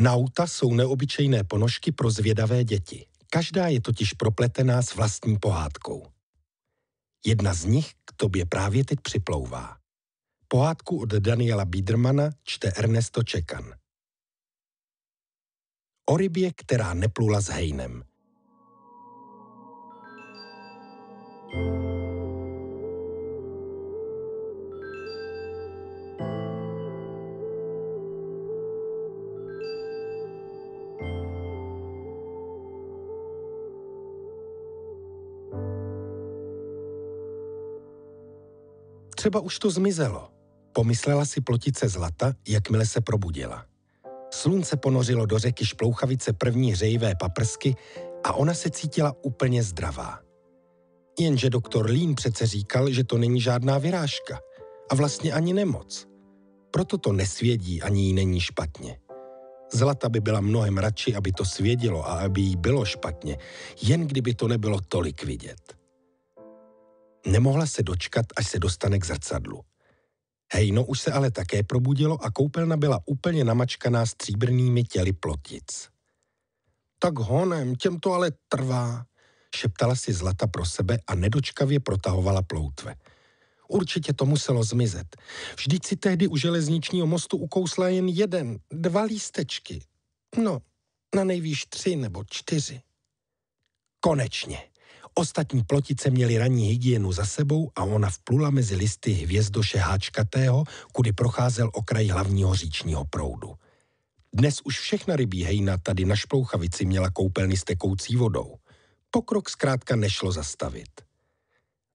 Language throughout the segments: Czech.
Nauta jsou neobyčejné ponožky pro zvědavé děti. Každá je totiž propletená s vlastní pohádkou. Jedna z nich k tobě právě teď připlouvá. Pohádku od Daniela Biedermana čte Ernesto Čekan. O rybě, která neplula s hejnem. thank you Třeba už to zmizelo. Pomyslela si plotice zlata, jakmile se probudila. Slunce ponořilo do řeky šplouchavice první prvnířejivé paprsky a ona se cítila úplně zdravá. Jenže doktor Lín přece říkal, že to není žádná vyrážka a vlastně ani nemoc. Proto to nesvědí ani jí není špatně. Zlata by byla mnohem radši, aby to svědělo a aby jí bylo špatně, jen kdyby to nebylo tolik vidět. Nemohla se dočkat, až se dostane k zrcadlu. Hejno už se ale také probudilo a koupelna byla úplně namačkaná stříbrnými těly plotic. Tak honem, těm to ale trvá, šeptala si Zlata pro sebe a nedočkavě protahovala ploutve. Určitě to muselo zmizet. Vždyť si tehdy u železničního mostu ukousla jen jeden, dva lístečky. No, na nejvýš tři nebo čtyři. Konečně. Ostatní plotice měly ranní hygienu za sebou a ona vplula mezi listy hvězdoše háčkatého, kudy procházel okraj hlavního říčního proudu. Dnes už všechna rybí hejna tady na Šplouchavici měla koupelny s tekoucí vodou. Pokrok zkrátka nešlo zastavit.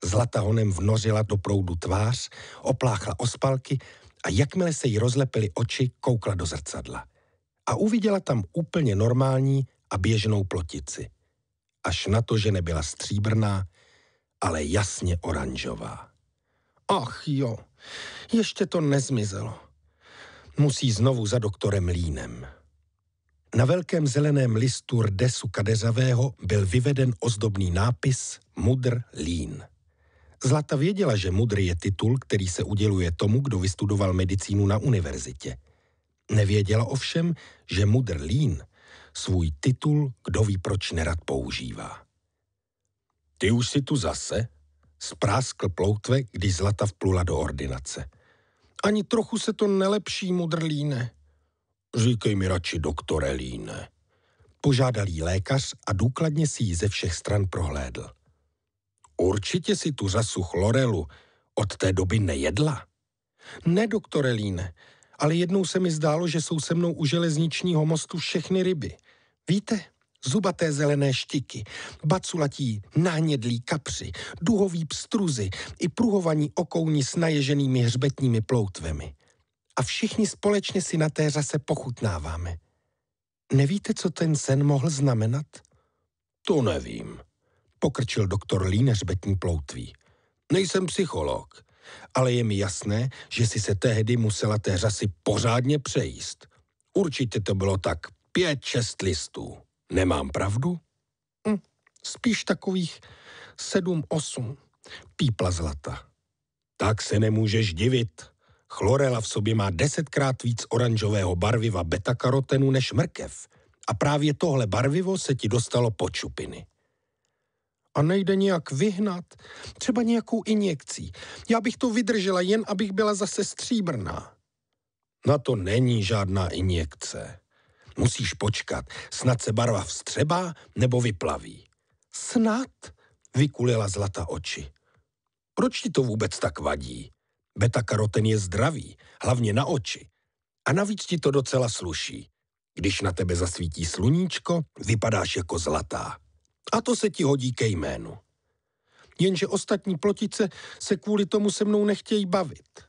Zlata honem vnořila do proudu tvář, opláchla ospalky a jakmile se jí rozlepily oči, koukla do zrcadla. A uviděla tam úplně normální a běžnou plotici – až na to, že nebyla stříbrná, ale jasně oranžová. Ach jo, ještě to nezmizelo. Musí znovu za doktorem Línem. Na velkém zeleném listu rdesu kadezavého byl vyveden ozdobný nápis Mudr Lín. Zlata věděla, že mudr je titul, který se uděluje tomu, kdo vystudoval medicínu na univerzitě. Nevěděla ovšem, že mudr Lín Svůj titul kdo ví proč nerad používá. Ty už si tu zase? Spráskl ploutve, když zlata vplula do ordinace. Ani trochu se to nelepší, mudrlíne. Říkej mi radši doktore Líne. Požádal jí lékař a důkladně si ji ze všech stran prohlédl. Určitě si tu řasu chlorelu od té doby nejedla. Ne, doktore Líne, ale jednou se mi zdálo, že jsou se mnou u železničního mostu všechny ryby. Víte, zubaté zelené štiky, baculatí, nahnědlí kapři, duhoví pstruzy i pruhovaní okouni s naježenými hřbetními ploutvemi. A všichni společně si na té řase pochutnáváme. Nevíte, co ten sen mohl znamenat? To nevím, pokrčil doktor Líne hřbetní ploutví. Nejsem psycholog, ale je mi jasné, že si se tehdy musela řasy pořádně přejíst. Určitě to bylo tak pět, šest listů. Nemám pravdu? Hm, spíš takových sedm, osm. Pípla zlata. Tak se nemůžeš divit. Chlorela v sobě má desetkrát víc oranžového barviva beta-karotenu než mrkev. A právě tohle barvivo se ti dostalo po čupiny a nejde nějak vyhnat, třeba nějakou injekcí. Já bych to vydržela jen, abych byla zase stříbrná. Na to není žádná injekce. Musíš počkat, snad se barva vstřebá nebo vyplaví. Snad, vykulila zlata oči. Proč ti to vůbec tak vadí? Beta-karoten je zdravý, hlavně na oči. A navíc ti to docela sluší. Když na tebe zasvítí sluníčko, vypadáš jako zlatá. A to se ti hodí ke jménu. Jenže ostatní plotice se kvůli tomu se mnou nechtějí bavit.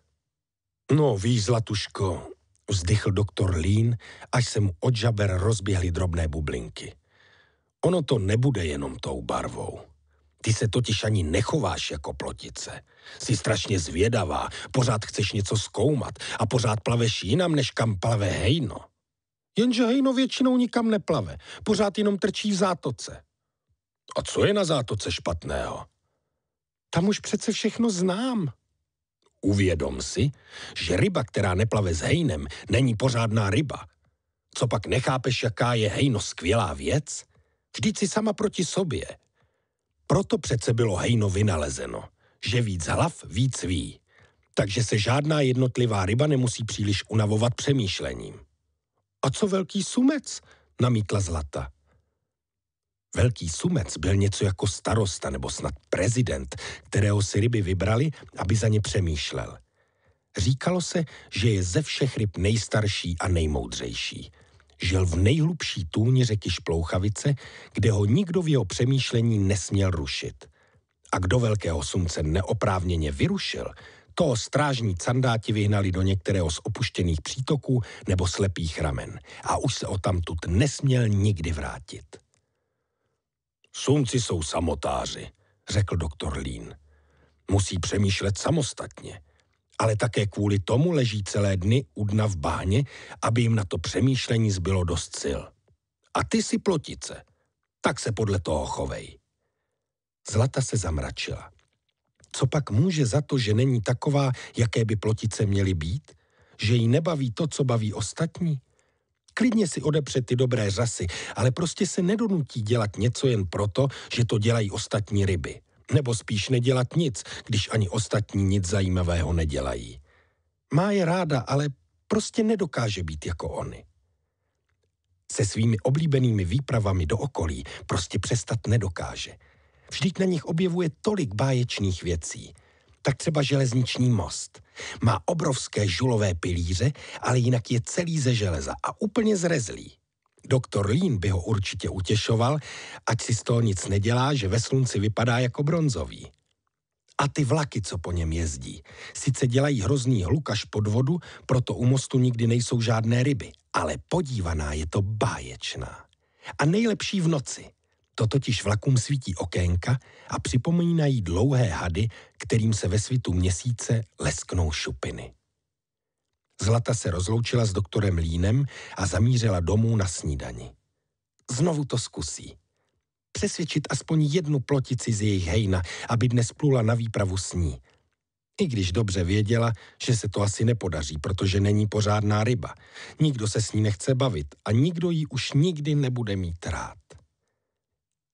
No víš, Zlatuško, vzdychl doktor Lín, až se mu od žaber rozběhly drobné bublinky. Ono to nebude jenom tou barvou. Ty se totiž ani nechováš jako plotice. Jsi strašně zvědavá, pořád chceš něco zkoumat a pořád plaveš jinam, než kam plave hejno. Jenže hejno většinou nikam neplave, pořád jenom trčí v zátoce. A co je na zátoce špatného? Tam už přece všechno znám. Uvědom si, že ryba, která neplave s hejnem, není pořádná ryba. Co pak nechápeš, jaká je hejno skvělá věc? Vždyť si sama proti sobě. Proto přece bylo hejno vynalezeno, že víc hlav víc ví. Takže se žádná jednotlivá ryba nemusí příliš unavovat přemýšlením. A co velký sumec? namítla Zlata. Velký sumec byl něco jako starosta nebo snad prezident, kterého si ryby vybrali, aby za ně přemýšlel. Říkalo se, že je ze všech ryb nejstarší a nejmoudřejší. Žil v nejhlubší tůni řeky Šplouchavice, kde ho nikdo v jeho přemýšlení nesměl rušit. A kdo velkého sumce neoprávněně vyrušil, toho strážní candáti vyhnali do některého z opuštěných přítoků nebo slepých ramen a už se o tamtud nesměl nikdy vrátit. Sunci jsou samotáři, řekl doktor Lín. Musí přemýšlet samostatně, ale také kvůli tomu leží celé dny u dna v báně, aby jim na to přemýšlení zbylo dost sil. A ty si plotice, tak se podle toho chovej. Zlata se zamračila. Co pak může za to, že není taková, jaké by plotice měly být? Že jí nebaví to, co baví ostatní? Klidně si odepře ty dobré řasy, ale prostě se nedonutí dělat něco jen proto, že to dělají ostatní ryby. Nebo spíš nedělat nic, když ani ostatní nic zajímavého nedělají. Má je ráda, ale prostě nedokáže být jako oni. Se svými oblíbenými výpravami do okolí prostě přestat nedokáže. Vždyť na nich objevuje tolik báječných věcí – tak třeba železniční most. Má obrovské žulové pilíře, ale jinak je celý ze železa a úplně zrezlý. Doktor Lín by ho určitě utěšoval, ať si z toho nic nedělá, že ve slunci vypadá jako bronzový. A ty vlaky, co po něm jezdí, sice dělají hrozný hluk až pod vodu, proto u mostu nikdy nejsou žádné ryby, ale podívaná je to báječná. A nejlepší v noci – to totiž vlakům svítí okénka a připomínají dlouhé hady, kterým se ve svitu měsíce lesknou šupiny. Zlata se rozloučila s doktorem Línem a zamířila domů na snídani. Znovu to zkusí. Přesvědčit aspoň jednu plotici z jejich hejna, aby dnes plula na výpravu s ní. I když dobře věděla, že se to asi nepodaří, protože není pořádná ryba. Nikdo se s ní nechce bavit a nikdo ji už nikdy nebude mít rád.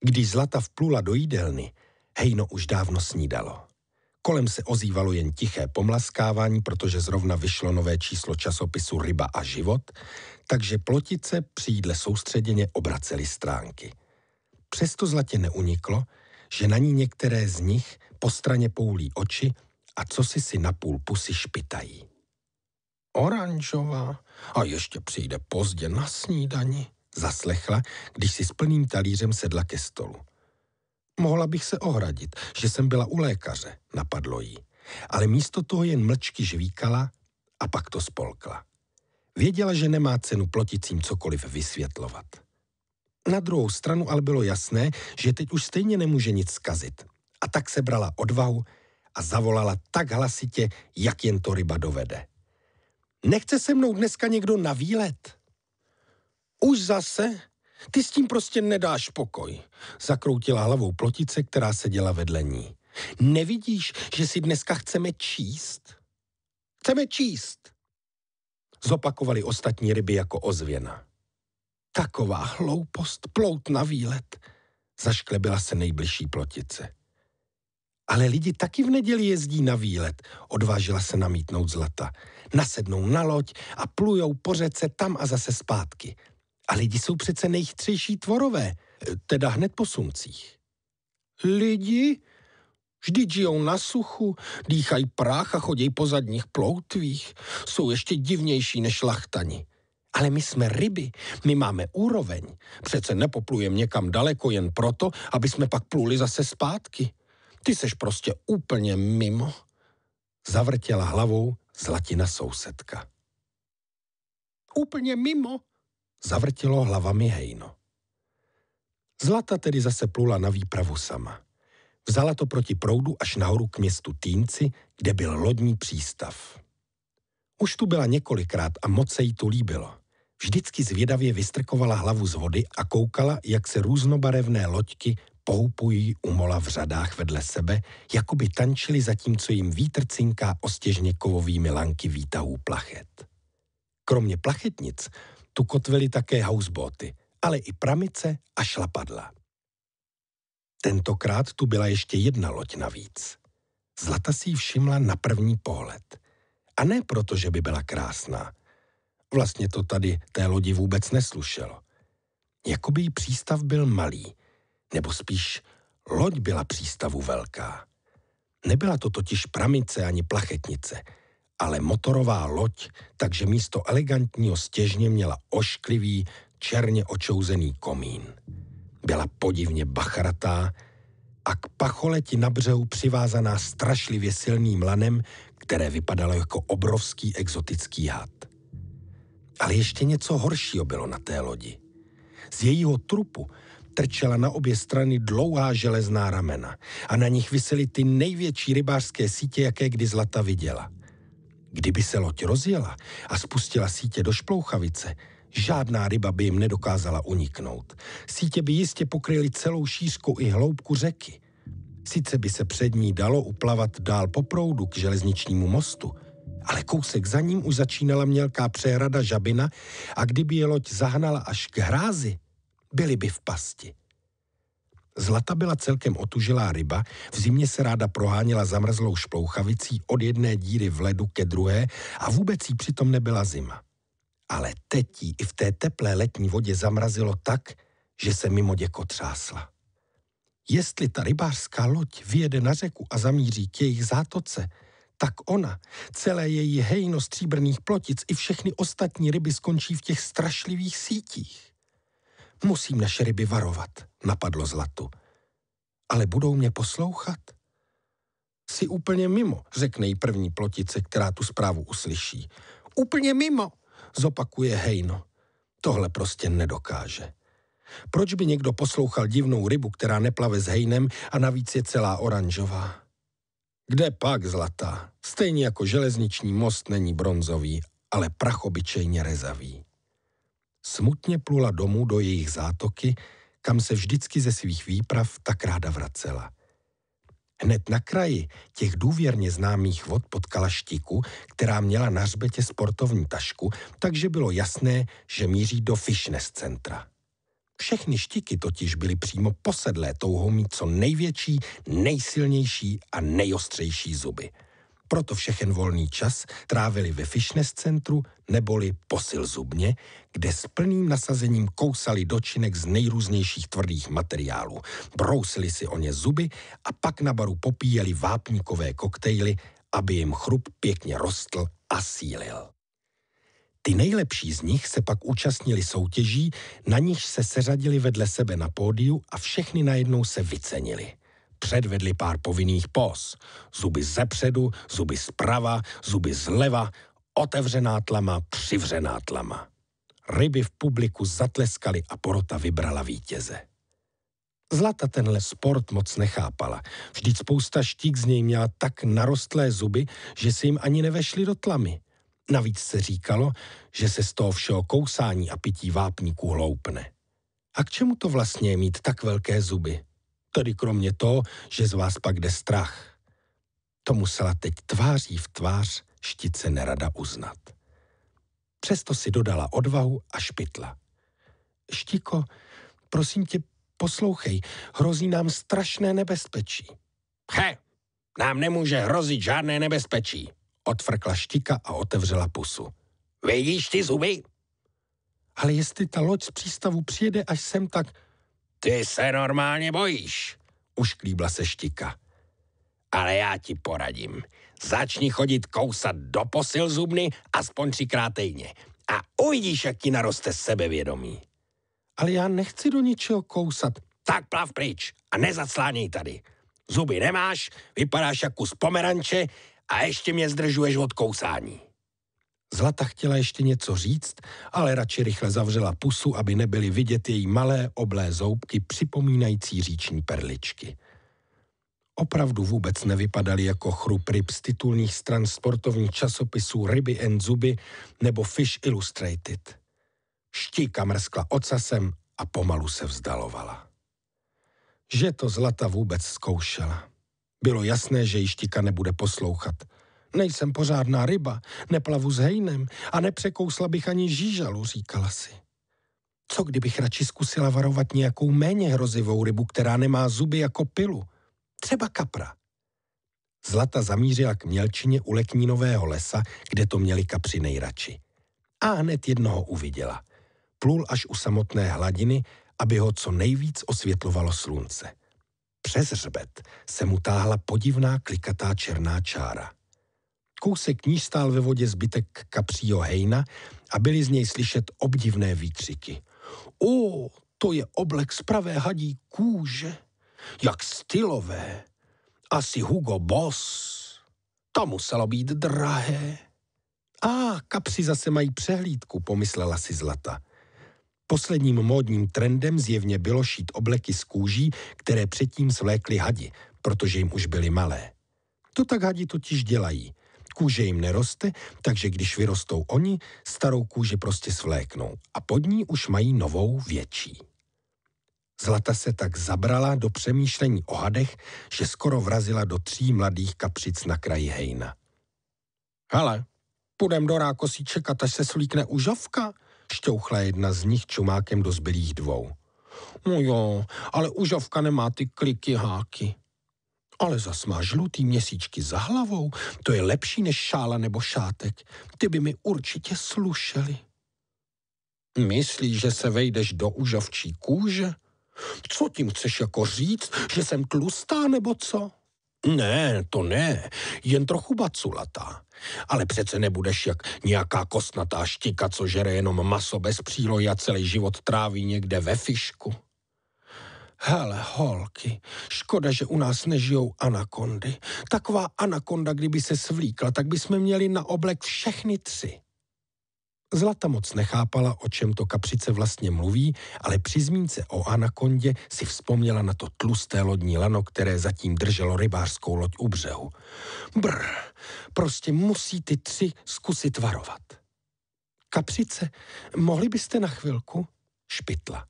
Když Zlata vplula do jídelny, Hejno už dávno snídalo. Kolem se ozývalo jen tiché pomlaskávání, protože zrovna vyšlo nové číslo časopisu Ryba a život, takže plotice při jídle soustředěně obracely stránky. Přesto Zlatě neuniklo, že na ní některé z nich po straně poulí oči a co si si na půl pusy špitají. Oranžová a ještě přijde pozdě na snídani, zaslechla, když si s plným talířem sedla ke stolu. Mohla bych se ohradit, že jsem byla u lékaře, napadlo jí. Ale místo toho jen mlčky žvíkala a pak to spolkla. Věděla, že nemá cenu ploticím cokoliv vysvětlovat. Na druhou stranu ale bylo jasné, že teď už stejně nemůže nic skazit. A tak se brala odvahu a zavolala tak hlasitě, jak jen to ryba dovede. Nechce se mnou dneska někdo na výlet? Už zase? Ty s tím prostě nedáš pokoj, zakroutila hlavou plotice, která seděla vedle ní. Nevidíš, že si dneska chceme číst? Chceme číst! Zopakovali ostatní ryby jako ozvěna. Taková hloupost, plout na výlet, zašklebila se nejbližší plotice. Ale lidi taky v neděli jezdí na výlet, odvážila se namítnout zlata. Nasednou na loď a plujou po řece tam a zase zpátky – a lidi jsou přece nejchytřejší tvorové, e, teda hned po sumcích. Lidi? Vždyť žijou na suchu, dýchají prach a chodí po zadních ploutvích. Jsou ještě divnější než lachtani. Ale my jsme ryby, my máme úroveň. Přece nepoplujeme někam daleko jen proto, aby jsme pak pluli zase zpátky. Ty seš prostě úplně mimo. Zavrtěla hlavou zlatina sousedka. Úplně mimo? zavrtilo hlavami hejno. Zlata tedy zase plula na výpravu sama. Vzala to proti proudu až nahoru k městu Týnci, kde byl lodní přístav. Už tu byla několikrát a moc se jí tu líbilo. Vždycky zvědavě vystrkovala hlavu z vody a koukala, jak se různobarevné loďky poupují u mola v řadách vedle sebe, jako by tančili zatímco jim vítr cinká ostěžně kovovými lanky výtahů plachet. Kromě plachetnic tu kotvily také houseboty, ale i pramice a šlapadla. Tentokrát tu byla ještě jedna loď navíc. Zlata si ji všimla na první pohled. A ne proto, že by byla krásná. Vlastně to tady té lodi vůbec neslušelo. Jakoby jí přístav byl malý, nebo spíš loď byla přístavu velká. Nebyla to totiž pramice ani plachetnice – ale motorová loď, takže místo elegantního stěžně měla ošklivý, černě očouzený komín. Byla podivně bachratá a k pacholeti na břehu přivázaná strašlivě silným lanem, které vypadalo jako obrovský exotický had. Ale ještě něco horšího bylo na té lodi. Z jejího trupu trčela na obě strany dlouhá železná ramena a na nich visely ty největší rybářské sítě, jaké kdy Zlata viděla – Kdyby se loď rozjela a spustila sítě do šplouchavice, žádná ryba by jim nedokázala uniknout. Sítě by jistě pokryly celou šířku i hloubku řeky. Sice by se před ní dalo uplavat dál po proudu k železničnímu mostu, ale kousek za ním už začínala mělká přehrada žabina a kdyby je loď zahnala až k hrázi, byli by v pasti. Zlata byla celkem otužilá ryba, v zimě se ráda proháněla zamrzlou šplouchavicí od jedné díry v ledu ke druhé a vůbec jí přitom nebyla zima. Ale teď jí i v té teplé letní vodě zamrazilo tak, že se mimo děko třásla. Jestli ta rybářská loď vyjede na řeku a zamíří k jejich zátoce, tak ona, celé její hejno stříbrných plotic i všechny ostatní ryby skončí v těch strašlivých sítích. Musím naše ryby varovat, napadlo Zlatu. Ale budou mě poslouchat? Jsi úplně mimo, řekne jí první plotice, která tu zprávu uslyší. Úplně mimo, zopakuje Hejno. Tohle prostě nedokáže. Proč by někdo poslouchal divnou rybu, která neplave s hejnem a navíc je celá oranžová? Kde pak zlatá? Stejně jako železniční most není bronzový, ale prachobyčejně rezavý smutně plula domů do jejich zátoky, kam se vždycky ze svých výprav tak ráda vracela. Hned na kraji těch důvěrně známých vod potkala štíku, která měla na hřbetě sportovní tašku, takže bylo jasné, že míří do fitness centra. Všechny štiky totiž byly přímo posedlé touhou mít co největší, nejsilnější a nejostřejší zuby – proto všechen volný čas trávili ve fitness centru neboli posil zubně, kde s plným nasazením kousali dočinek z nejrůznějších tvrdých materiálů, brousili si o ně zuby a pak na baru popíjeli vápníkové koktejly, aby jim chrup pěkně rostl a sílil. Ty nejlepší z nich se pak účastnili soutěží, na níž se seřadili vedle sebe na pódiu a všechny najednou se vycenili – předvedli pár povinných pos. Zuby ze předu, zuby zprava, zuby zleva, otevřená tlama, přivřená tlama. Ryby v publiku zatleskaly a porota vybrala vítěze. Zlata tenhle sport moc nechápala. Vždyť spousta štík z něj měla tak narostlé zuby, že se jim ani nevešly do tlamy. Navíc se říkalo, že se z toho všeho kousání a pití vápníků hloupne. A k čemu to vlastně je mít tak velké zuby? tedy kromě toho, že z vás pak jde strach. To musela teď tváří v tvář štice nerada uznat. Přesto si dodala odvahu a špitla. Štiko, prosím tě, poslouchej, hrozí nám strašné nebezpečí. He, nám nemůže hrozit žádné nebezpečí, otvrkla štika a otevřela pusu. Vidíš ty zuby? Ale jestli ta loď z přístavu přijede až sem, tak ty se normálně bojíš, ušklíbla se štika. Ale já ti poradím. Začni chodit kousat do posil zubny aspoň třikrát týdně. A uvidíš, jak ti naroste sebevědomí. Ale já nechci do ničeho kousat. Tak plav pryč a nezacláněj tady. Zuby nemáš, vypadáš jako z pomeranče a ještě mě zdržuješ od kousání. Zlata chtěla ještě něco říct, ale radši rychle zavřela pusu, aby nebyly vidět její malé oblé zoubky připomínající říční perličky. Opravdu vůbec nevypadaly jako chrup ryb z titulních stran sportovních časopisů Ryby and Zuby nebo Fish Illustrated. Štíka mrskla ocasem a pomalu se vzdalovala. Že to Zlata vůbec zkoušela. Bylo jasné, že ji štika nebude poslouchat – Nejsem pořádná ryba, neplavu s hejnem a nepřekousla bych ani žížalu, říkala si. Co kdybych radši zkusila varovat nějakou méně hrozivou rybu, která nemá zuby jako pilu? Třeba kapra. Zlata zamířila k mělčině u leknínového lesa, kde to měli kapři nejradši. A hned jednoho uviděla. Plul až u samotné hladiny, aby ho co nejvíc osvětlovalo slunce. Přes hřbet se mu táhla podivná klikatá černá čára. Kousek níž stál ve vodě zbytek kapřího hejna a byly z něj slyšet obdivné výkřiky. O, to je oblek z pravé hadí kůže, jak stylové, asi Hugo Boss. To muselo být drahé. A ah, kapři zase mají přehlídku, pomyslela si Zlata. Posledním módním trendem zjevně bylo šít obleky z kůží, které předtím svlékly hadi, protože jim už byly malé. To tak hadi totiž dělají. Kůže jim neroste, takže když vyrostou oni, starou kůži prostě svléknou a pod ní už mají novou větší. Zlata se tak zabrala do přemýšlení o hadech, že skoro vrazila do tří mladých kapřic na kraji hejna. Hele, půjdem do rákosí čekat, až se slíkne užovka, šťouchla jedna z nich čumákem do zbylých dvou. No jo, ale užovka nemá ty kliky háky, ale zas má žlutý měsíčky za hlavou, to je lepší než šála nebo šátek. Ty by mi určitě slušeli. Myslíš, že se vejdeš do užavčí kůže? Co tím chceš jako říct, že jsem tlustá nebo co? Ne, to ne, jen trochu baculatá. Ale přece nebudeš jak nějaká kostnatá štika, co žere jenom maso bez přílohy a celý život tráví někde ve fišku. Hele, holky, škoda, že u nás nežijou anakondy. Taková anakonda, kdyby se svlíkla, tak bychom měli na oblek všechny tři. Zlata moc nechápala, o čem to kapřice vlastně mluví, ale při zmínce o anakondě si vzpomněla na to tlusté lodní lano, které zatím drželo rybářskou loď u břehu. Brr, prostě musí ty tři zkusit varovat. Kapřice, mohli byste na chvilku? Špitla.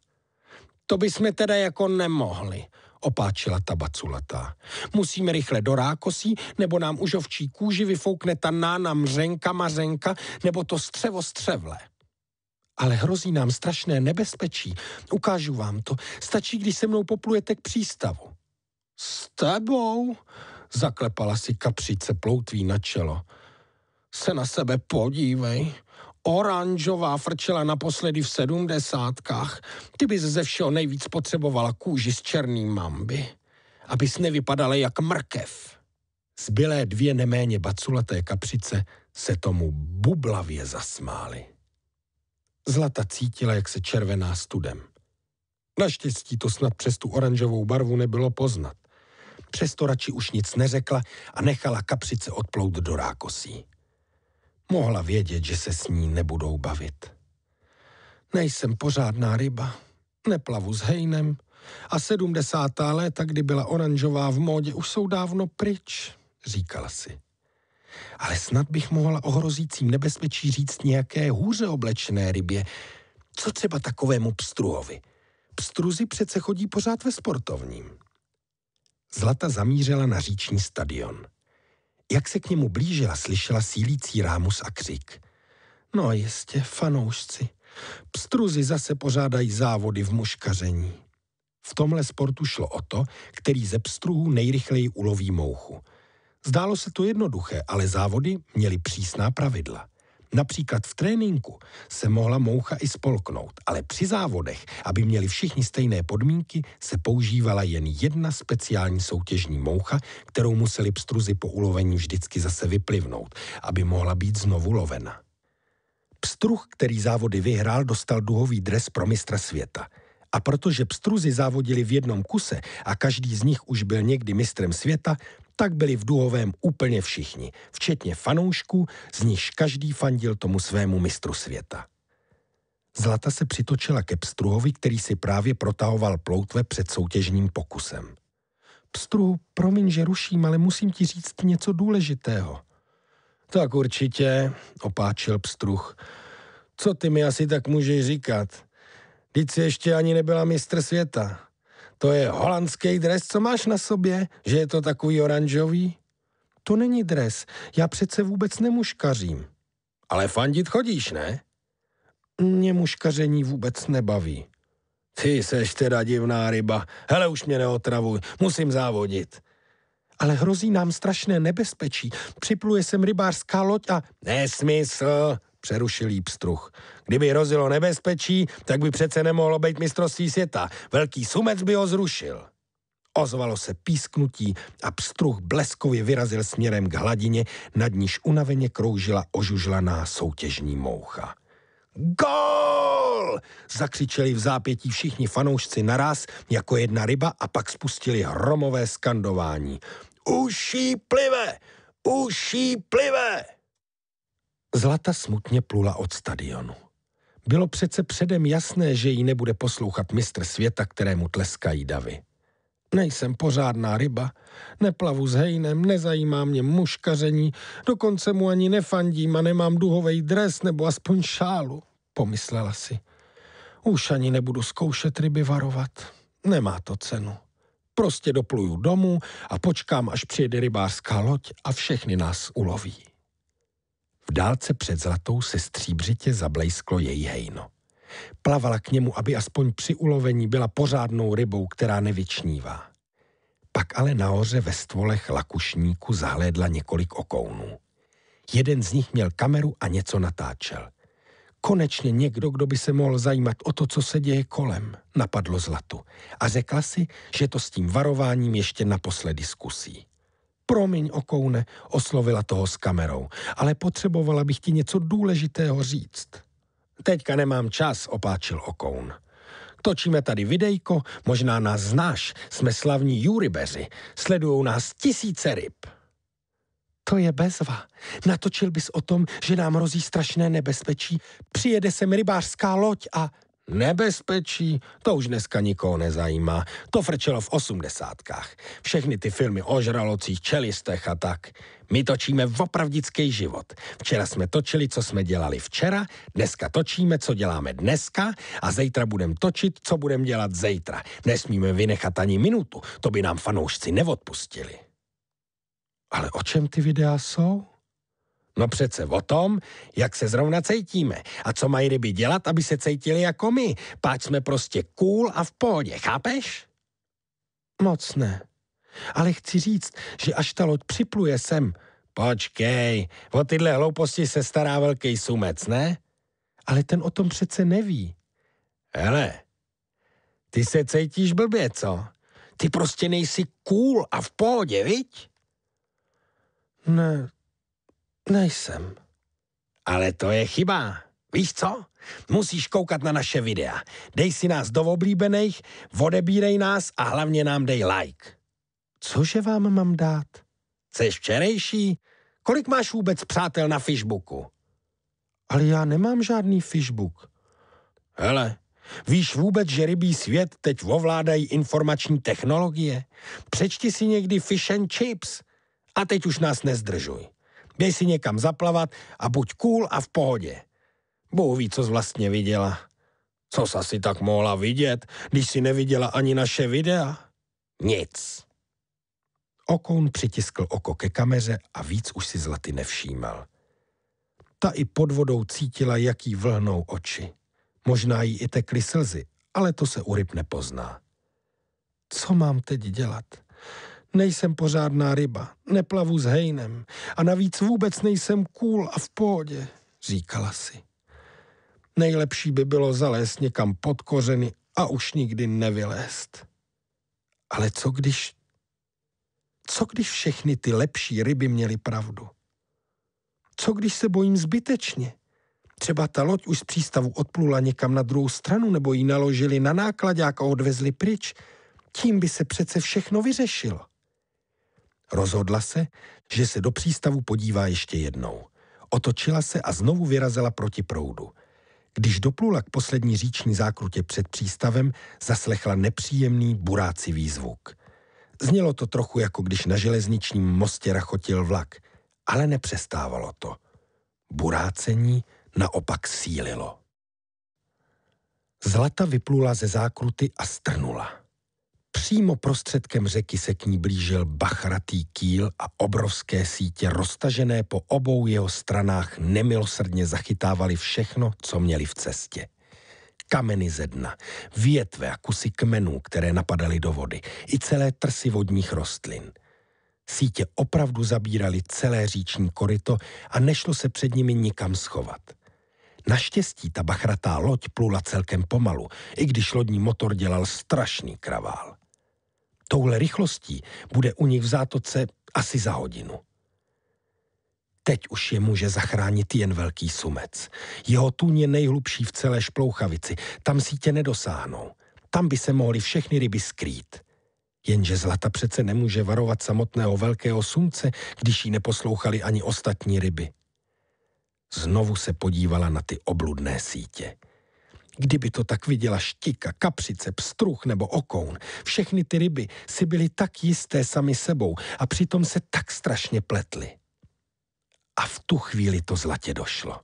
To by jsme teda jako nemohli, opáčila ta baculatá. Musíme rychle do rákosí, nebo nám už ovčí kůži vyfoukne ta nána mřenka mařenka, nebo to střevo střevle. Ale hrozí nám strašné nebezpečí. Ukážu vám to. Stačí, když se mnou poplujete k přístavu. S tebou? Zaklepala si kapřice ploutví na čelo. Se na sebe podívej oranžová frčela naposledy v sedmdesátkách. Ty bys ze všeho nejvíc potřebovala kůži z černý mamby, abys nevypadala jak mrkev. Zbylé dvě neméně baculaté kapřice se tomu bublavě zasmály. Zlata cítila, jak se červená studem. Naštěstí to snad přes tu oranžovou barvu nebylo poznat. Přesto radši už nic neřekla a nechala kapřice odplout do rákosí. Mohla vědět, že se s ní nebudou bavit. Nejsem pořádná ryba, neplavu s hejnem a sedmdesátá léta, kdy byla oranžová v módě, už jsou dávno pryč, říkala si. Ale snad bych mohla o hrozícím nebezpečí říct nějaké hůře oblečené rybě. Co třeba takovému pstruhovi? Pstruzi přece chodí pořád ve sportovním. Zlata zamířila na říční stadion. Jak se k němu blížila, slyšela sílící rámus a křik. No jistě, fanoušci. Pstruzy zase pořádají závody v muškaření. V tomhle sportu šlo o to, který ze pstruhů nejrychleji uloví mouchu. Zdálo se to jednoduché, ale závody měly přísná pravidla – Například v tréninku se mohla moucha i spolknout, ale při závodech, aby měli všichni stejné podmínky, se používala jen jedna speciální soutěžní moucha, kterou museli pstruzy po ulovení vždycky zase vyplivnout, aby mohla být znovu lovena. Pstruh, který závody vyhrál, dostal duhový dres pro mistra světa. A protože pstruzy závodili v jednom kuse a každý z nich už byl někdy mistrem světa, tak byli v Duhovém úplně všichni, včetně fanoušků, z nichž každý fandil tomu svému mistru světa. Zlata se přitočila ke Pstruhovi, který si právě protahoval ploutve před soutěžním pokusem. Pstruhu, promiň, že ruším, ale musím ti říct něco důležitého. Tak určitě, opáčil Pstruh. Co ty mi asi tak můžeš říkat? Vždyť si ještě ani nebyla mistr světa. To je holandský dres, co máš na sobě, že je to takový oranžový? To není dres, já přece vůbec nemuškařím. Ale fandit chodíš, ne? Mě muškaření vůbec nebaví. Ty seš teda divná ryba. Hele, už mě neotravuj, musím závodit. Ale hrozí nám strašné nebezpečí. Připluje sem rybářská loď a... Nesmysl, přerušil jí pstruh. Kdyby rozilo nebezpečí, tak by přece nemohlo být mistrovství světa. Velký sumec by ho zrušil. Ozvalo se písknutí a pstruh bleskově vyrazil směrem k hladině, nad níž unaveně kroužila ožužlaná soutěžní moucha. Gol! Zakřičeli v zápětí všichni fanoušci naraz jako jedna ryba a pak spustili hromové skandování. Uší plive! Uší plive! Zlata smutně plula od stadionu. Bylo přece předem jasné, že ji nebude poslouchat mistr světa, kterému tleskají davy. Nejsem pořádná ryba, neplavu s hejnem, nezajímá mě muškaření, dokonce mu ani nefandím a nemám duhový dres nebo aspoň šálu, pomyslela si. Už ani nebudu zkoušet ryby varovat. Nemá to cenu. Prostě dopluju domů a počkám, až přijede rybářská loď a všechny nás uloví. V dálce před zlatou se stříbřitě zablejsklo její hejno. Plavala k němu, aby aspoň při ulovení byla pořádnou rybou, která nevyčnívá. Pak ale nahoře ve stvolech lakušníku zahlédla několik okounů. Jeden z nich měl kameru a něco natáčel. Konečně někdo, kdo by se mohl zajímat o to, co se děje kolem, napadlo Zlatu a řekla si, že to s tím varováním ještě naposledy zkusí promiň okoune, oslovila toho s kamerou, ale potřebovala bych ti něco důležitého říct. Teďka nemám čas, opáčil okoun. Točíme tady videjko, možná nás znáš, jsme slavní juribeři, sledujou nás tisíce ryb. To je bezva. Natočil bys o tom, že nám rozí strašné nebezpečí, přijede sem rybářská loď a Nebezpečí? To už dneska nikoho nezajímá. To frčelo v osmdesátkách. Všechny ty filmy o žralocích, čelistech a tak. My točíme opravdický život. Včera jsme točili, co jsme dělali včera, dneska točíme, co děláme dneska a zítra budeme točit, co budeme dělat zítra. Nesmíme vynechat ani minutu, to by nám fanoušci neodpustili. Ale o čem ty videa jsou? No přece o tom, jak se zrovna cítíme a co mají ryby dělat, aby se cítili jako my. Páč jsme prostě cool a v pohodě, chápeš? Moc ne. Ale chci říct, že až ta loď připluje sem, počkej, o tyhle hlouposti se stará velký sumec, ne? Ale ten o tom přece neví. Hele, ty se cítíš blbě, co? Ty prostě nejsi cool a v pohodě, viď? Ne, Nejsem. Ale to je chyba. Víš co? Musíš koukat na naše videa. Dej si nás do oblíbených, odebírej nás a hlavně nám dej like. Cože vám mám dát? Jseš včerejší? Kolik máš vůbec přátel na Facebooku? Ale já nemám žádný Facebook. Hele, víš vůbec, že rybí svět teď ovládají informační technologie? Přečti si někdy fish and chips. A teď už nás nezdržuj. Dej si někam zaplavat a buď cool a v pohodě. Bůh ví, co vlastně viděla. Co se asi tak mohla vidět, když si neviděla ani naše videa? Nic. Okoun přitiskl oko ke kameře a víc už si Zlaty nevšímal. Ta i pod vodou cítila, jaký vlhnou oči. Možná jí i tekly slzy, ale to se u ryb nepozná. Co mám teď dělat? Nejsem pořádná ryba, neplavu s hejnem a navíc vůbec nejsem cool a v pohodě, říkala si. Nejlepší by bylo zalézt někam pod kořeny a už nikdy nevylézt. Ale co když... Co když všechny ty lepší ryby měly pravdu? Co když se bojím zbytečně? Třeba ta loď už z přístavu odplula někam na druhou stranu nebo ji naložili na nákladák a odvezli pryč. Tím by se přece všechno vyřešilo. Rozhodla se, že se do přístavu podívá ještě jednou. Otočila se a znovu vyrazila proti proudu. Když doplula k poslední říční zákrutě před přístavem, zaslechla nepříjemný burácivý zvuk. Znělo to trochu jako když na železničním mostě rachotil vlak, ale nepřestávalo to. Burácení naopak sílilo. Zlata vyplula ze zákruty a strnula. Přímo prostředkem řeky se k ní blížil bachratý kýl a obrovské sítě roztažené po obou jeho stranách nemilosrdně zachytávali všechno, co měli v cestě kameny ze dna, větve a kusy kmenů, které napadaly do vody, i celé trsy vodních rostlin. Sítě opravdu zabíraly celé říční koryto a nešlo se před nimi nikam schovat. Naštěstí ta bachratá loď plula celkem pomalu, i když lodní motor dělal strašný kravál. Touhle rychlostí bude u nich v zátoce asi za hodinu. Teď už je může zachránit jen velký sumec. Jeho tůň je nejhlubší v celé šplouchavici, tam sítě nedosáhnou. Tam by se mohly všechny ryby skrýt. Jenže zlata přece nemůže varovat samotného velkého sumce, když ji neposlouchali ani ostatní ryby. Znovu se podívala na ty obludné sítě. Kdyby to tak viděla štika, kapřice, pstruh nebo okoun, všechny ty ryby si byly tak jisté sami sebou a přitom se tak strašně pletly. A v tu chvíli to zlatě došlo.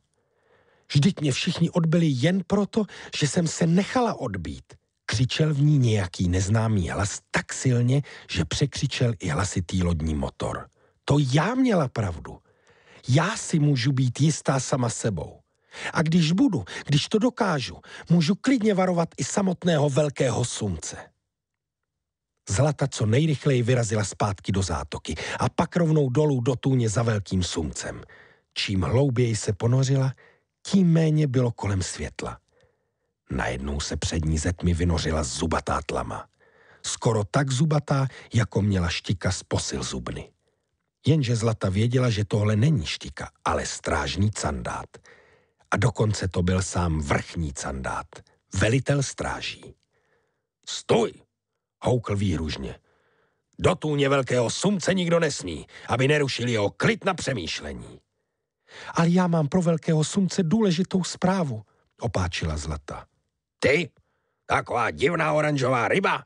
Vždyť mě všichni odbyli jen proto, že jsem se nechala odbít. Křičel v ní nějaký neznámý hlas tak silně, že překřičel i hlasitý lodní motor. To já měla pravdu. Já si můžu být jistá sama sebou. A když budu, když to dokážu, můžu klidně varovat i samotného velkého slunce. Zlata co nejrychleji vyrazila zpátky do zátoky a pak rovnou dolů do tůně za velkým sluncem. Čím hlouběji se ponořila, tím méně bylo kolem světla. Najednou se přední ze tmy vynořila zubatá tlama. Skoro tak zubatá, jako měla štika z posil zubny. Jenže Zlata věděla, že tohle není štika, ale strážný candát – a dokonce to byl sám vrchní candát, velitel stráží. Stoj! houkl výhružně. Do tůně velkého sumce nikdo nesmí, aby nerušil jeho klid na přemýšlení. Ale já mám pro velkého sumce důležitou zprávu, opáčila Zlata. Ty? Taková divná oranžová ryba?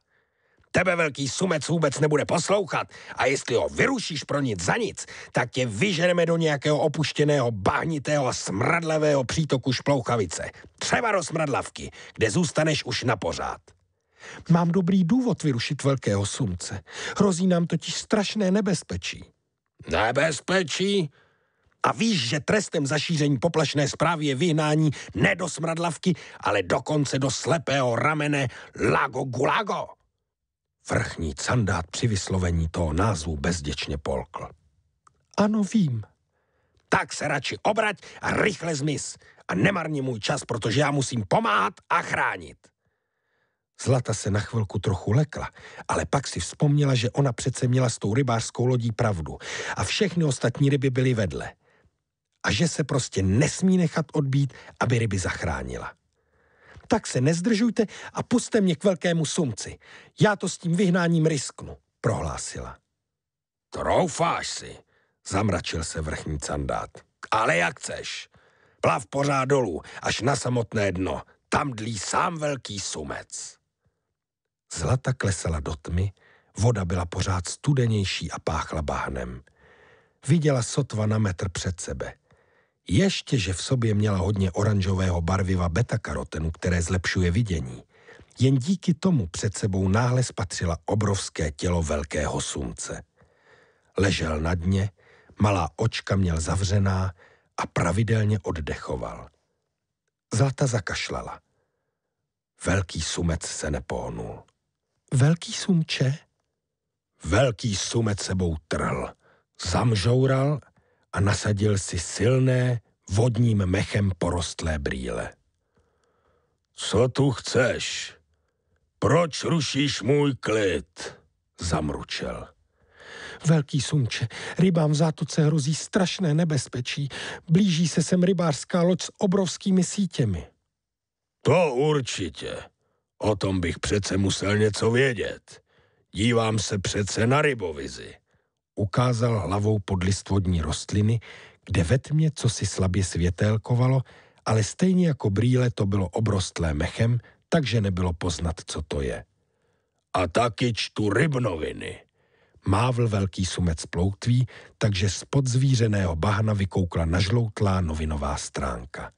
tebe velký sumec vůbec nebude poslouchat a jestli ho vyrušíš pro nic za nic, tak tě vyženeme do nějakého opuštěného, bahnitého a smradlavého přítoku šplouchavice. Třeba do smradlavky, kde zůstaneš už na pořád. Mám dobrý důvod vyrušit velkého sumce. Hrozí nám totiž strašné nebezpečí. Nebezpečí? A víš, že trestem za šíření poplašné zprávy je vyhnání ne do smradlavky, ale dokonce do slepého ramene Lago Gulago. Vrchní candát při vyslovení toho názvu bezděčně polkl. Ano, vím. Tak se radši obrať a rychle zmiz a nemarni můj čas, protože já musím pomáhat a chránit. Zlata se na chvilku trochu lekla, ale pak si vzpomněla, že ona přece měla s tou rybářskou lodí pravdu a všechny ostatní ryby byly vedle. A že se prostě nesmí nechat odbít, aby ryby zachránila tak se nezdržujte a puste mě k velkému sumci. Já to s tím vyhnáním risknu, prohlásila. Troufáš si, zamračil se vrchní candát. Ale jak chceš. Plav pořád dolů, až na samotné dno. Tam dlí sám velký sumec. Zlata klesala do tmy, voda byla pořád studenější a páchla bahnem. Viděla sotva na metr před sebe – ještě, že v sobě měla hodně oranžového barviva beta-karotenu, které zlepšuje vidění. Jen díky tomu před sebou náhle spatřila obrovské tělo velkého slunce. Ležel na dně, malá očka měl zavřená a pravidelně oddechoval. Zlata zakašlala. Velký sumec se nepohnul. Velký sumče? Velký sumec sebou trhl. Zamžoural a nasadil si silné, vodním mechem porostlé brýle. Co tu chceš? Proč rušíš můj klid? Zamručel. Velký sunče, rybám v zátoce hrozí strašné nebezpečí. Blíží se sem rybářská loď s obrovskými sítěmi. To určitě. O tom bych přece musel něco vědět. Dívám se přece na rybovizi ukázal hlavou pod listvodní rostliny, kde ve tmě co si slabě světélkovalo, ale stejně jako brýle to bylo obrostlé mechem, takže nebylo poznat, co to je. A taky čtu rybnoviny. Mávl velký sumec ploutví, takže spod zvířeného bahna vykoukla nažloutlá novinová stránka.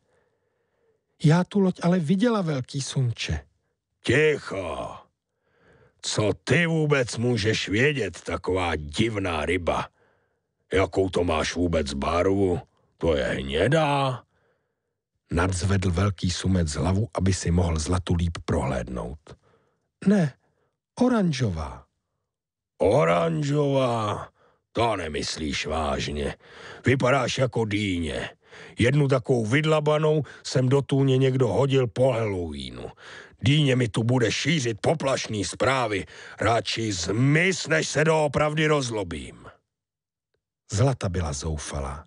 Já tu loď ale viděla velký sumče. Ticho! Co ty vůbec můžeš vědět, taková divná ryba? Jakou to máš vůbec barvu? To je hnědá. Nadzvedl velký sumec hlavu, aby si mohl zlatu líp prohlédnout. Ne, oranžová. Oranžová? To nemyslíš vážně. Vypadáš jako dýně. Jednu takovou vydlabanou jsem do tůně někdo hodil po Halloweenu. Dýně mi tu bude šířit poplašný zprávy. Radši zmys, než se doopravdy rozlobím. Zlata byla zoufalá.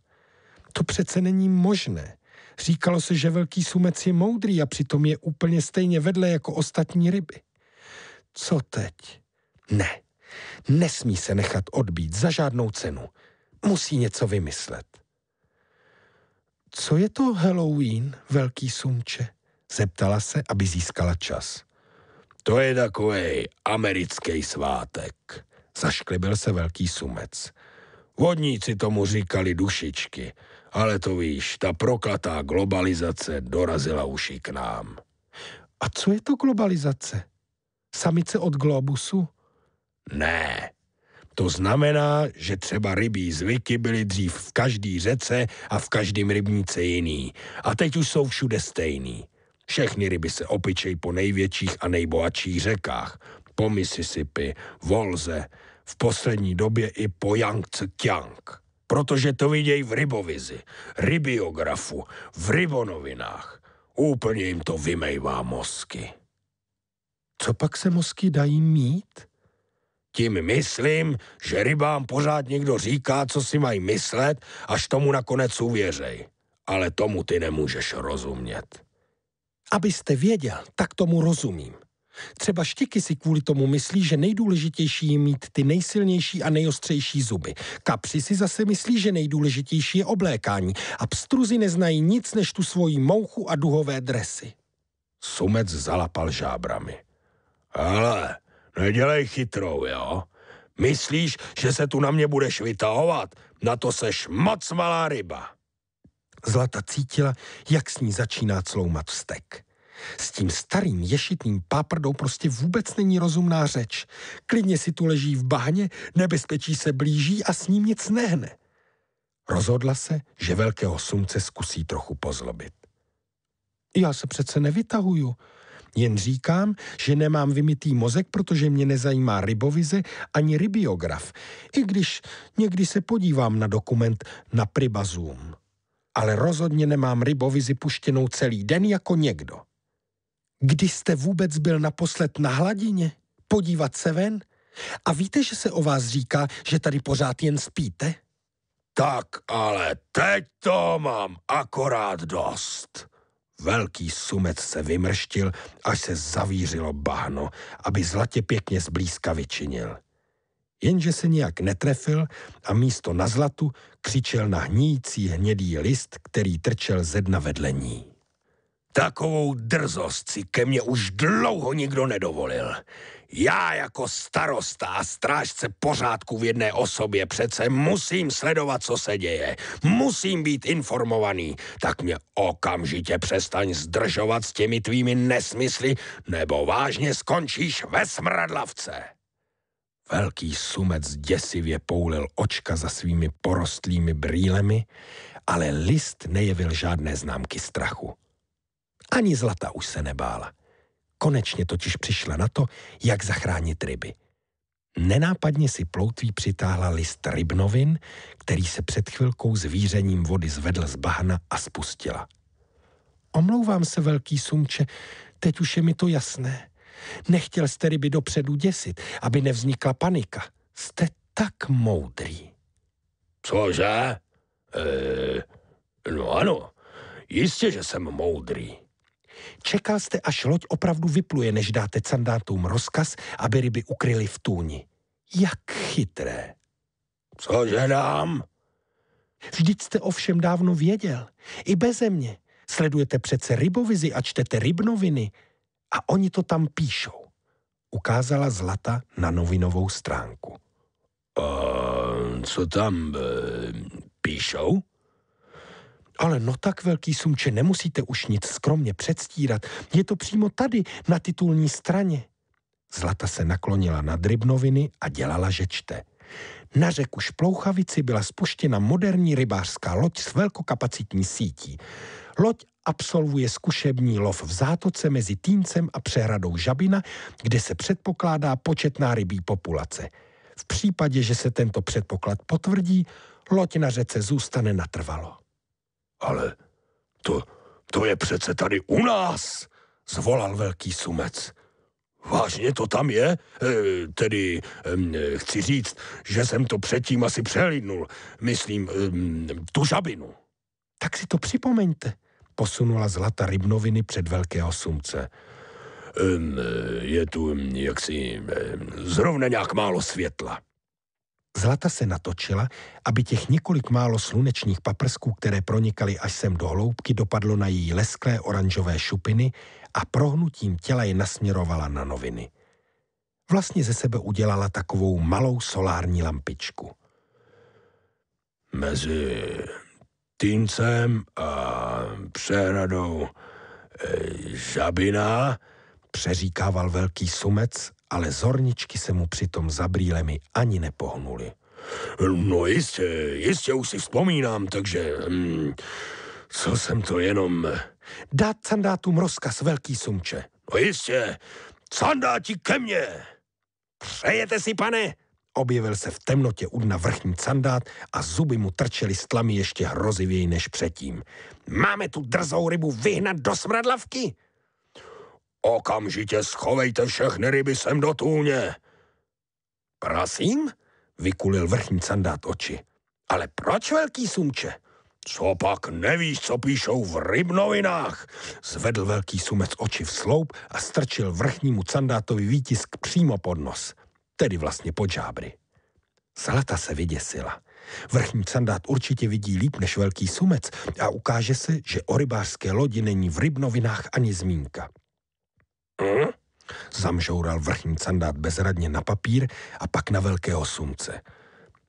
To přece není možné. Říkalo se, že velký sumec je moudrý a přitom je úplně stejně vedle jako ostatní ryby. Co teď? Ne, nesmí se nechat odbít za žádnou cenu. Musí něco vymyslet. Co je to Halloween, velký sumče? Zeptala se, aby získala čas. To je takový americký svátek. Zašklibil se velký sumec. Vodníci tomu říkali dušičky, ale to víš, ta proklatá globalizace dorazila uši k nám. A co je to globalizace? Samice od globusu? Ne. To znamená, že třeba rybí zvyky byly dřív v každý řece a v každém rybníce jiný. A teď už jsou všude stejný. Všechny ryby se opičej po největších a nejbohatších řekách, po Mississippi, Volze, v poslední době i po Yangtze Tiang. Protože to vidějí v rybovizi, rybiografu, v rybonovinách. Úplně jim to vymejvá mozky. Co pak se mozky dají mít? Tím myslím, že rybám pořád někdo říká, co si mají myslet, až tomu nakonec uvěřej. Ale tomu ty nemůžeš rozumět. Abyste věděl, tak tomu rozumím. Třeba štiky si kvůli tomu myslí, že nejdůležitější je mít ty nejsilnější a nejostřejší zuby. Kapři si zase myslí, že nejdůležitější je oblékání a pstruzy neznají nic než tu svoji mouchu a duhové dresy. Sumec zalapal žábrami. Ale, nedělej chytrou, jo? Myslíš, že se tu na mě budeš vytahovat? Na to seš moc malá ryba. Zlata cítila, jak s ní začíná cloumat vztek. S tím starým ješitným páprdou prostě vůbec není rozumná řeč. Klidně si tu leží v bahně, nebezpečí se blíží a s ním nic nehne. Rozhodla se, že velkého slunce zkusí trochu pozlobit. Já se přece nevytahuju, jen říkám, že nemám vymitý mozek, protože mě nezajímá rybovize ani rybiograf, i když někdy se podívám na dokument na Pribazům ale rozhodně nemám rybovizi puštěnou celý den jako někdo. Kdy jste vůbec byl naposled na hladině? Podívat se ven? A víte, že se o vás říká, že tady pořád jen spíte? Tak ale teď to mám akorát dost. Velký sumec se vymrštil, až se zavířilo bahno, aby zlatě pěkně zblízka vyčinil jenže se nijak netrefil a místo na zlatu křičel na hnící hnědý list, který trčel ze dna vedlení. Takovou drzost si ke mně už dlouho nikdo nedovolil. Já jako starosta a strážce pořádku v jedné osobě přece musím sledovat, co se děje. Musím být informovaný. Tak mě okamžitě přestaň zdržovat s těmi tvými nesmysly, nebo vážně skončíš ve smradlavce. Velký sumec děsivě poulil očka za svými porostlými brýlemi, ale list nejevil žádné známky strachu. Ani zlata už se nebála. Konečně totiž přišla na to, jak zachránit ryby. Nenápadně si ploutví přitáhla list rybnovin, který se před chvilkou zvířením vody zvedl z bahna a spustila. Omlouvám se, velký sumče, teď už je mi to jasné. Nechtěl jste ryby dopředu děsit, aby nevznikla panika. Jste tak moudrý. Cože? E, no ano, jistě, že jsem moudrý. Čekal jste, až loď opravdu vypluje, než dáte candátům rozkaz, aby ryby ukryly v tůni. Jak chytré. Cože nám? Vždyť jste ovšem dávno věděl. I beze mě. Sledujete přece rybovizi a čtete rybnoviny. A oni to tam píšou. Ukázala Zlata na novinovou stránku. A co tam e, píšou? Ale no tak velký sumče, nemusíte už nic skromně předstírat. Je to přímo tady, na titulní straně. Zlata se naklonila na drybnoviny a dělala, že čte. Na řeku Šplouchavici byla spuštěna moderní rybářská loď s velkokapacitní sítí. Loď absolvuje zkušební lov v zátoce mezi Týncem a přehradou Žabina, kde se předpokládá početná rybí populace. V případě, že se tento předpoklad potvrdí, loď na řece zůstane natrvalo. Ale to, to je přece tady u nás, zvolal velký sumec. Vážně to tam je? E, tedy e, chci říct, že jsem to předtím asi přelidnul. Myslím, e, tu žabinu. Tak si to připomeňte, posunula zlata rybnoviny před velkého sumce. Je tu jaksi zrovna nějak málo světla. Zlata se natočila, aby těch několik málo slunečních paprsků, které pronikaly až sem do hloubky, dopadlo na její lesklé oranžové šupiny a prohnutím těla je nasměrovala na noviny. Vlastně ze sebe udělala takovou malou solární lampičku. Mezi Týncem a přehradou e, Žabina, přeříkával velký sumec, ale zorničky se mu přitom za brýlemi ani nepohnuly. No jistě, jistě už si vzpomínám, takže... Hm, co jsem to jenom... E, Dát sandátům rozkaz, velký sumče. No jistě, sandáti ke mně! Přejete si, pane? Objevil se v temnotě u dna vrchní candát a zuby mu trčely s tlamy ještě hrozivěji než předtím. Máme tu drzou rybu vyhnat do smradlavky? Okamžitě schovejte všechny ryby sem do tůně. Prosím? Vykulil vrchní candát oči. Ale proč velký sumče? Co pak nevíš, co píšou v rybnovinách? Zvedl velký sumec oči v sloup a strčil vrchnímu candátovi výtisk přímo pod nos tedy vlastně pod žábry. Salata se vyděsila. Vrchní sandát určitě vidí líp než velký sumec a ukáže se, že o rybářské lodi není v rybnovinách ani zmínka. Hm? Zamžoural vrchní sandát bezradně na papír a pak na velkého sumce.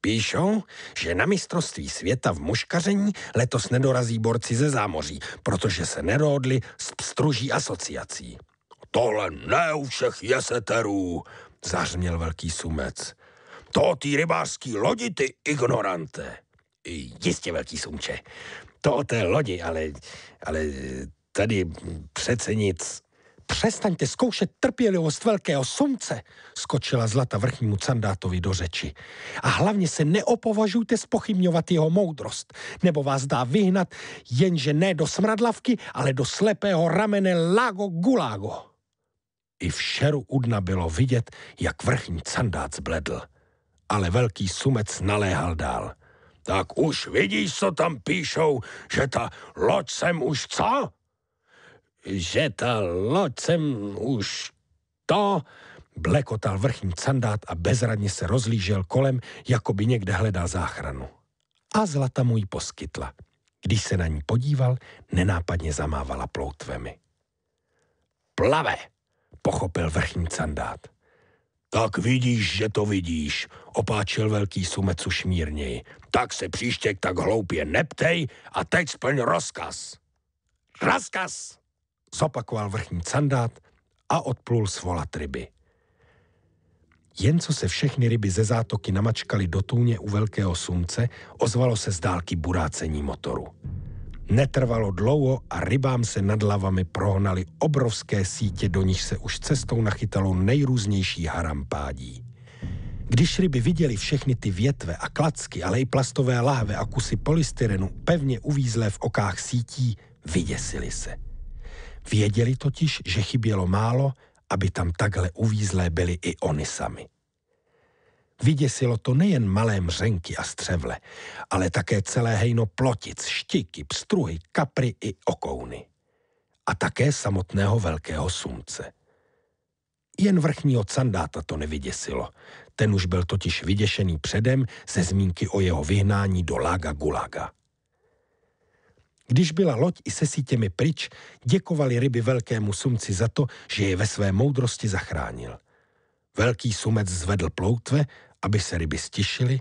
Píšou, že na mistrovství světa v muškaření letos nedorazí borci ze zámoří, protože se nerodli s pstruží asociací. Tohle ne u všech jeseterů, zařměl velký sumec. To ty rybářský lodi, ty ignorante. Jistě, velký sumče. To o té lodi, ale, ale tady přece nic. Přestaňte zkoušet trpělivost velkého sumce, skočila Zlata vrchnímu candátovi do řeči. A hlavně se neopovažujte spochybňovat jeho moudrost, nebo vás dá vyhnat, jenže ne do smradlavky, ale do slepého ramene Lago Gulago. I v šeru udna bylo vidět, jak vrchní candác bledl. Ale velký sumec naléhal dál. Tak už vidíš, co tam píšou, že ta loď sem už co? Že ta loď sem už to, blekotal vrchní candát a bezradně se rozlížel kolem, jako by někde hledal záchranu. A zlata mu ji poskytla. Když se na ní podíval, nenápadně zamávala ploutvemi. Plave! pochopil vrchní sandát. Tak vidíš, že to vidíš, opáčil velký sumec už mírněji. Tak se příště tak hloupě neptej a teď splň rozkaz. Rozkaz! Zopakoval vrchní sandát a odplul svolat ryby. Jen co se všechny ryby ze zátoky namačkaly do tůně u velkého sumce, ozvalo se z dálky burácení motoru. Netrvalo dlouho a rybám se nad lavami prohnaly obrovské sítě, do nich se už cestou nachytalo nejrůznější harampádí. Když ryby viděli všechny ty větve a klacky, ale i plastové láhve a kusy polystyrenu pevně uvízlé v okách sítí, vyděsili se. Věděli totiž, že chybělo málo, aby tam takhle uvízlé byli i oni sami. Vyděsilo to nejen malé mřenky a střevle, ale také celé hejno plotic, štiky, pstruhy, kapry i okouny. A také samotného velkého sumce. Jen vrchního candáta to nevyděsilo. Ten už byl totiž vyděšený předem ze zmínky o jeho vyhnání do Lága Gulaga. Když byla loď i se sítěmi pryč, děkovali ryby velkému sumci za to, že je ve své moudrosti zachránil – Velký sumec zvedl ploutve, aby se ryby stišily,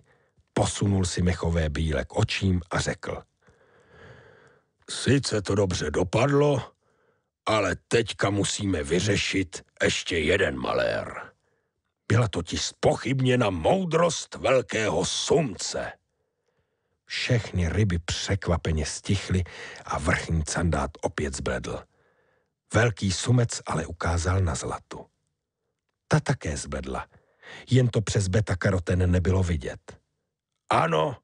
posunul si mechové bíle k očím a řekl. Sice to dobře dopadlo, ale teďka musíme vyřešit ještě jeden malér. Byla totiž spochybněna moudrost velkého sumce. Všechny ryby překvapeně stichly a vrchní candát opět zbledl. Velký sumec ale ukázal na zlatu. Ta také zvedla. Jen to přes beta-karoten nebylo vidět. Ano,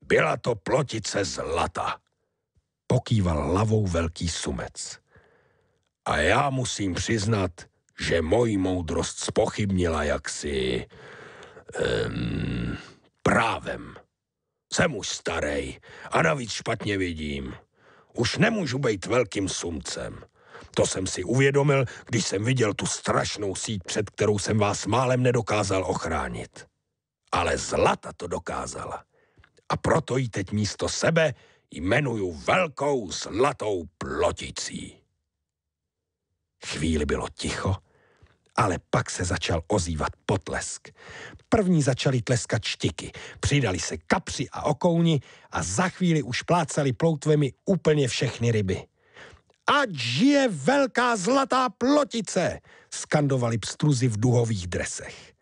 byla to plotice zlata. Pokýval lavou velký sumec. A já musím přiznat, že moji moudrost spochybnila jaksi... Um, právem. Jsem už starý a navíc špatně vidím. Už nemůžu být velkým sumcem. To jsem si uvědomil, když jsem viděl tu strašnou síť, před kterou jsem vás málem nedokázal ochránit. Ale Zlata to dokázala. A proto ji teď místo sebe jmenuju Velkou Zlatou Ploticí. Chvíli bylo ticho, ale pak se začal ozývat potlesk. První začali tleskat štiky, přidali se kapři a okouni a za chvíli už plácali ploutvemi úplně všechny ryby. Ať žije velká zlatá plotice, skandovali pstruzi v duhových dresech.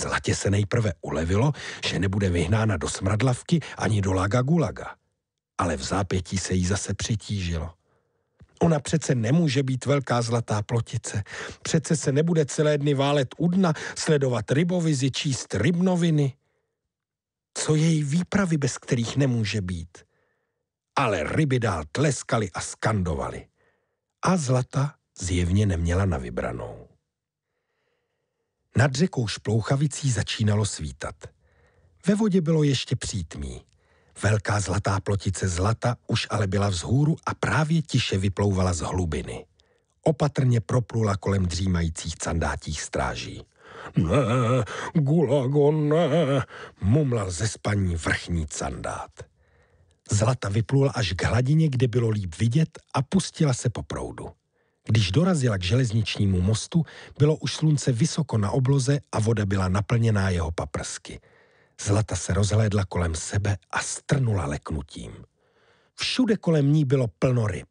Zlatě se nejprve ulevilo, že nebude vyhnána do smradlavky ani do Laga Gulaga. Ale v zápětí se jí zase přitížilo. Ona přece nemůže být velká zlatá plotice. Přece se nebude celé dny válet u dna, sledovat rybovizi, číst rybnoviny. Co její výpravy, bez kterých nemůže být? ale ryby dál tleskaly a skandovaly. A zlata zjevně neměla na vybranou. Nad řekou Šplouchavicí začínalo svítat. Ve vodě bylo ještě přítmí. Velká zlatá plotice zlata už ale byla vzhůru a právě tiše vyplouvala z hlubiny. Opatrně proplula kolem dřímajících candátích stráží. Ne, gulagon, ne, mumlal ze spaní vrchní candát. Zlata vyplula až k hladině, kde bylo líp vidět a pustila se po proudu. Když dorazila k železničnímu mostu, bylo už slunce vysoko na obloze a voda byla naplněná jeho paprsky. Zlata se rozhlédla kolem sebe a strnula leknutím. Všude kolem ní bylo plno ryb.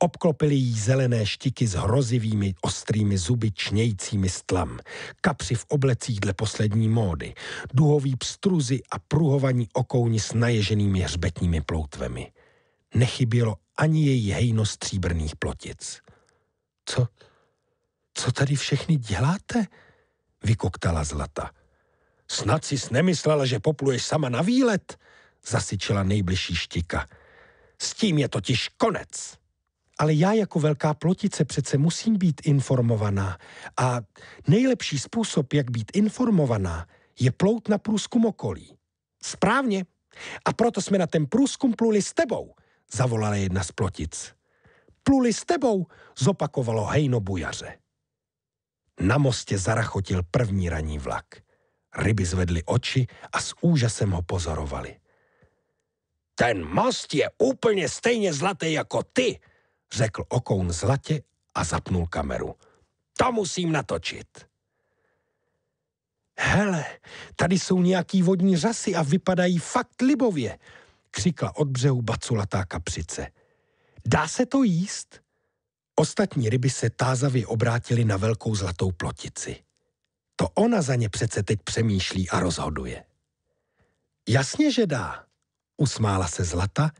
Obklopili jí zelené štiky s hrozivými ostrými zuby čnějícími stlam, kapři v oblecích dle poslední módy, duhový pstruzy a pruhovaní okouni s naježenými hřbetními ploutvemi. Nechybělo ani její hejno stříbrných plotic. Co? Co tady všechny děláte? Vykoktala Zlata. Snad si nemyslela, že popluješ sama na výlet, Zasyčila nejbližší štika. S tím je totiž konec ale já jako velká plotice přece musím být informovaná. A nejlepší způsob, jak být informovaná, je plout na průzkum okolí. Správně. A proto jsme na ten průzkum pluli s tebou, zavolala jedna z plotic. Pluli s tebou, zopakovalo hejno bujaře. Na mostě zarachotil první raní vlak. Ryby zvedly oči a s úžasem ho pozorovali. Ten most je úplně stejně zlatý jako ty, řekl okoun zlatě a zapnul kameru. To musím natočit. Hele, tady jsou nějaký vodní řasy a vypadají fakt libově, křikla od břehu baculatá kapřice. Dá se to jíst? Ostatní ryby se tázavě obrátili na velkou zlatou plotici. To ona za ně přece teď přemýšlí a rozhoduje. Jasně, že dá, usmála se zlata,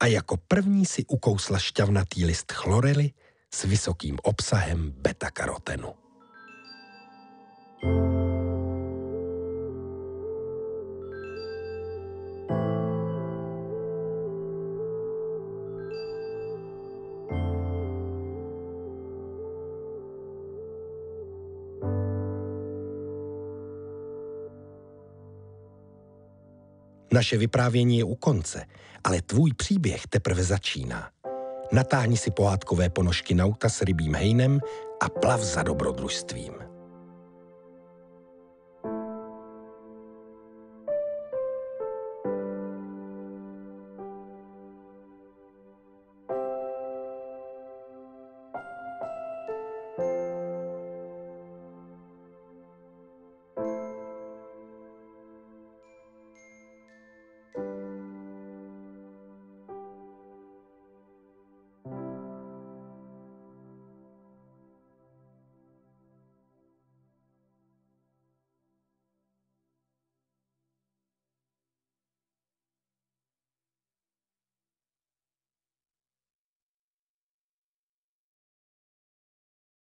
a jako první si ukousla šťavnatý list chlorely s vysokým obsahem beta-karotenu. thank you Naše vyprávění je u konce, ale tvůj příběh teprve začíná. Natáhni si pohádkové ponožky nauta s rybím hejnem a plav za dobrodružstvím.